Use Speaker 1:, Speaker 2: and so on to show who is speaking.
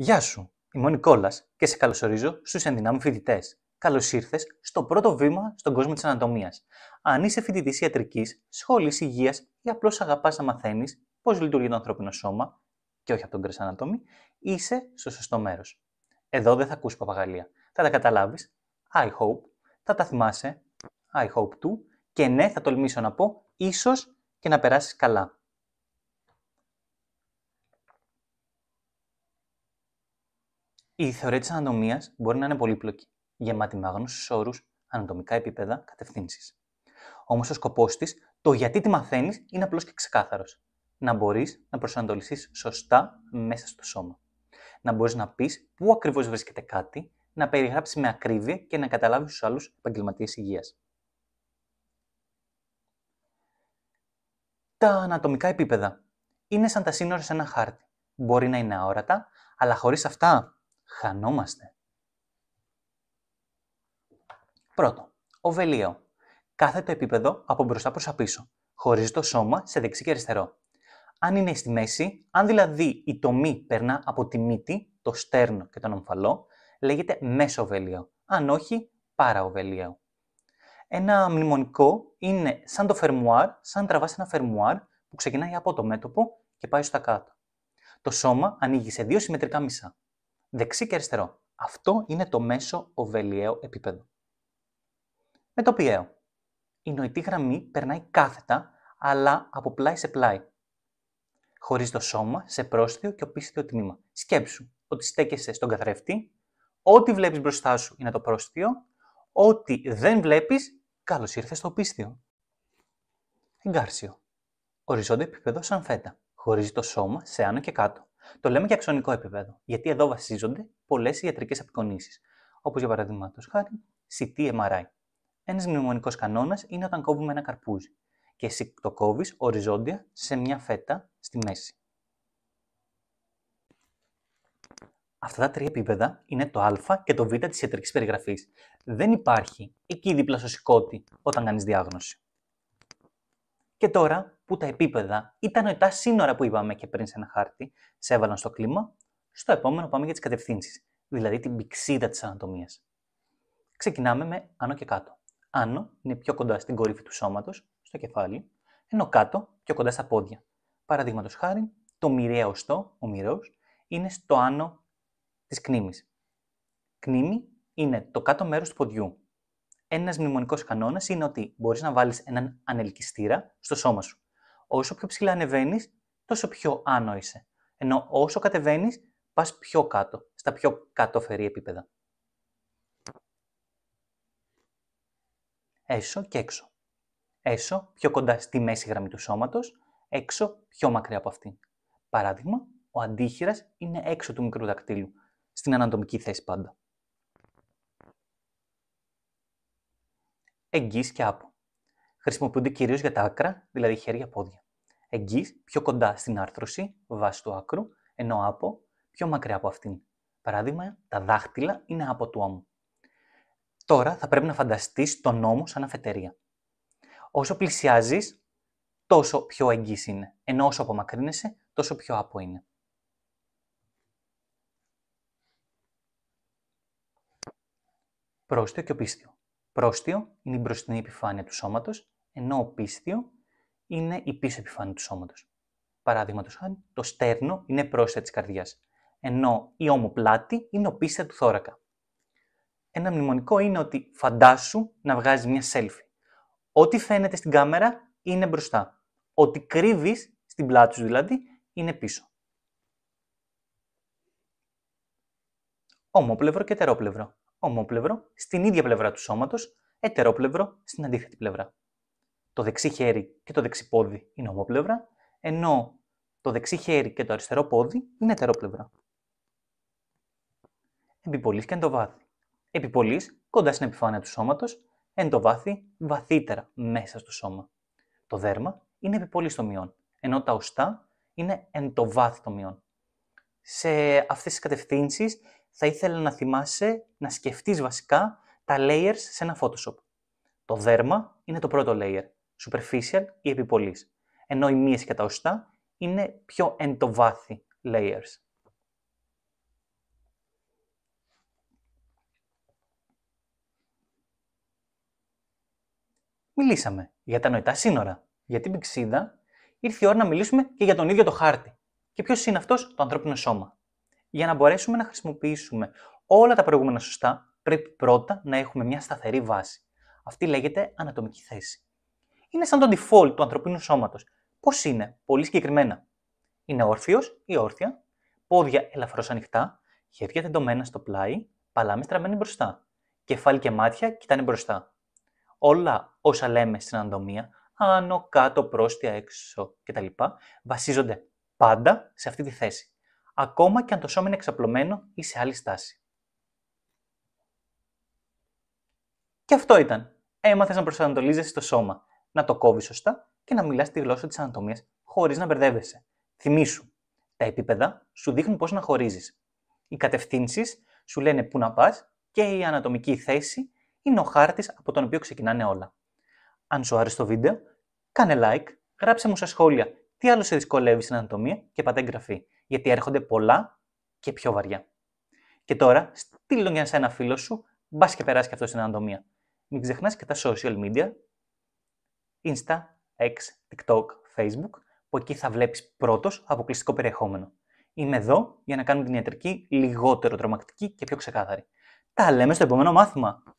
Speaker 1: Γεια σου, είμαι ο Νικόλας και σε καλωσορίζω στους ενδυνάμει φοιτητές. Καλώς ήρθες στο πρώτο βήμα στον κόσμο της ανατομίας. Αν είσαι φοιτητής ιατρικής, σχολής υγείας ή απλώς αγαπάς να μαθαίνεις πώς λειτουργεί το ανθρώπινο σώμα, και όχι από τον κρυσ ανατόμη, είσαι στο σωστό μέρος. Εδώ δεν θα ακούσεις παπαγαλία. Θα τα καταλάβεις, I hope, θα τα θυμάσαι, I hope too, και ναι, θα τολμήσω να πω, ίσως και να περάσεις καλά. Η θεωρία της ανατομίας μπορεί να είναι πολύπλοκη, γεμάτη με άγνωστους όρου, ανατομικά επίπεδα, κατευθύνσει. Όμως ο σκοπός της, το γιατί τη μαθαίνεις, είναι απλό και ξεκάθαρος. Να μπορείς να προσανατολιστείς σωστά μέσα στο σώμα. Να μπορείς να πεις πού ακριβώς βρίσκεται κάτι, να περιγράψεις με ακρίβεια και να καταλάβεις τους άλλους επαγγελματίες υγείας. Τα ανατομικά επίπεδα είναι σαν τα σύνορα σε ένα χάρτη. Μπορεί να είναι αόρατα, αλλά χωρίς αυτά χανόμαστε. Πρώτο, ο Κάθε το επίπεδο από μπροστά προς πίσω, Χωρίζει το σώμα σε δεξί και αριστερό. Αν είναι στη μέση, αν δηλαδή η τομή περνά από τη μύτη, το στέρνο και τον ομφαλό, λέγεται μέσο οβελίο. Αν όχι, παραοβελίο. Ένα μνημονικό είναι σαν το φερμουάρ, σαν τραβάς ένα φερμουάρ που ξεκινάει από το μέτωπο και πάει στα κάτω. Το σώμα ανοίγει σε δύο συμμετρικά μισά δεξί και αριστερό. Αυτό είναι το μέσο οβελιαίο επίπεδο. Με το πιέο. Η νοητή γραμμή περνάει κάθετα, αλλά από πλάι σε πλάι. Χωρίς το σώμα σε πρόστιο και οπίστιο τμήμα. Σκέψου ότι στέκεσαι στον καθρέφτη, ό,τι βλέπεις μπροστά σου είναι το πρόστιο, ό,τι δεν βλέπεις, καλώς ήρθες στο οπίστιο. Εγκάρσιο. Οριζόντιο επίπεδο σαν φέτα. Χωρίζει το σώμα σε άνω και κάτω. Το λέμε και αξονικό επίπεδο, γιατί εδώ βασίζονται πολλές ιατρικές απεικονίσεις. Όπως για παραδείγματο χάρη CT MRI. Ένας μνημονικός κανόνας είναι όταν κόβουμε ένα καρπούζι και εσύ το κόβεις οριζόντια σε μια φέτα στη μέση. Αυτά τα τρία επίπεδα είναι το α και το β της ιατρικής περιγραφής. Δεν υπάρχει εκεί δίπλα στο σηκώτη όταν κάνεις διάγνωση. Και τώρα που τα επίπεδα ήταν νοητά σύνορα που είπαμε και πριν σε ένα χάρτη, σε έβαλαν στο κλίμα, στο επόμενο πάμε για τις κατευθύνσεις, δηλαδή την πηξίδα της ανατομίας. Ξεκινάμε με άνω και κάτω. Άνω είναι πιο κοντά στην κορύφη του σώματος, στο κεφάλι, ενώ κάτω πιο κοντά στα πόδια. Παραδείγματος χάρη, το μοιραίο στο, ο μοιραίος, είναι στο άνω της κνήμης. Κνήμη είναι το κάτω μέρος του ποδιού. Ένας μνημονικός κανόνας είναι ότι μπορείς να βάλεις έναν ανελκυστήρα στο σώμα σου. Όσο πιο ψηλά ανεβαίνεις, τόσο πιο άνω Ενώ όσο κατεβαίνεις, πας πιο κάτω, στα πιο κατώφερη επίπεδα. Έσω και έξω. Έσω πιο κοντά στη μέση γραμμή του σώματος, έξω πιο μακριά από αυτήν. Παράδειγμα, ο αντίχειρας είναι έξω του μικρού δακτύλου, στην ανατομική θέση πάντα. εγγύς και άπο. Χρησιμοποιούνται κυρίως για τα άκρα, δηλαδή χέρια-πόδια. Εγγύς πιο κοντά στην άρθρωση, βάση του άκρου, ενώ άπο πιο μακριά από αυτήν. Παράδειγμα, τα δάχτυλα είναι από του ώμου. Τώρα θα πρέπει να φανταστείς τον νόμο σαν αφετερία. Όσο πλησιάζεις, τόσο πιο εγγύς είναι, ενώ όσο απομακρύνεσαι, τόσο πιο άπο είναι. Πρόστιο και οπίστιο. Πρόστιο είναι η μπροστινή επιφάνεια του σώματος, ενώ ο πίστιο είναι η πίσω επιφάνεια του σώματος. Παράδειγμα χάρη, το στέρνο είναι πρόστια της καρδιάς, ενώ η ομοπλάτη είναι ο πίστια του θώρακα. Ένα μνημονικό είναι ότι φαντάσου να βγάζεις μια selfie. Ό,τι φαίνεται στην κάμερα είναι μπροστά. Ό,τι κρύβεις στην πλάτη σου δηλαδή, είναι πίσω. Ομόπλευρο και τερόπλευρο ομόπλευρο στην ίδια πλευρά του σώματος, ετερόπλευρο στην αντίθετη πλευρά. Το δεξί χέρι και το δεξί πόδι είναι ομόπλευρα, ενώ το δεξί χέρι και το αριστερό πόδι είναι ετερόπλευρα. Επιπολής και εντοβάθη. Επιπολής κοντά στην επιφάνεια του σώματος, εντοβάθη βαθύτερα μέσα στο σώμα. Το δέρμα είναι επιπολής στο μειών, ενώ τα οστά είναι εντοβάθη το μειών σε αυτές τις κατευθύνσεις, θα ήθελα να θυμάσαι να σκεφτείς βασικά τα layers σε ένα Photoshop. Το δέρμα είναι το πρώτο layer, superficial ή επιπολής, ενώ οι μύες και τα οστά είναι πιο εντοβάθη layers. Μιλήσαμε για τα νοητά σύνορα, για την πηξίδα, ήρθε η ώρα να μιλήσουμε και για τον ίδιο το χάρτη. Και ποιος είναι αυτός, το ανθρώπινο σώμα. Για να μπορέσουμε να χρησιμοποιήσουμε όλα τα προηγούμενα σωστά, πρέπει πρώτα να έχουμε μια σταθερή βάση. Αυτή λέγεται ανατομική θέση. Είναι σαν το default του ανθρωπίνου σώματος. Πώς είναι, πολύ συγκεκριμένα. Είναι όρθιος ή όρθια, πόδια ελαφρώς ανοιχτά, χέρια τεντωμένα στο πλάι, παλάμη στραμμένη μπροστά. Κεφάλι και μάτια κοιτάνε μπροστά. Όλα όσα λέμε στην ανατομία, άνω, κάτω, πρόστια, έξω κτλ. βασίζονται πάντα σε αυτή τη θέση, ακόμα και αν το σώμα είναι εξαπλωμένο ή σε άλλη στάση. Και αυτό ήταν. Έμαθες να προσανατολίζεσαι στο σώμα, να το κόβεις σωστά και να μιλάς τη γλώσσα της ανατομίας χωρίς να μπερδεύεσαι. Θυμήσου, τα επίπεδα σου δείχνουν πώς να χωρίζεις. Οι κατευθύνσεις σου λένε πού να πας και η ανατομική θέση είναι ο χάρτης από τον οποίο ξεκινάνε όλα. Αν σου άρεσε το βίντεο, κάνε like, γράψε μου στα σχόλια τι άλλο σε δυσκολεύει στην ανατομία και πατέγγραφή, γιατί έρχονται πολλά και πιο βαριά. Και τώρα, στείλ για σε ένα φίλο σου, μπας και περάσεις και αυτό στην ανατομία. Μην ξεχνάς και τα social media, Insta, X, TikTok, Facebook, που εκεί θα βλέπεις πρώτος αποκλειστικό περιεχόμενο. Είμαι εδώ για να κάνουμε την ιατρική λιγότερο τρομακτική και πιο ξεκάθαρη. Τα λέμε στο επόμενο μάθημα.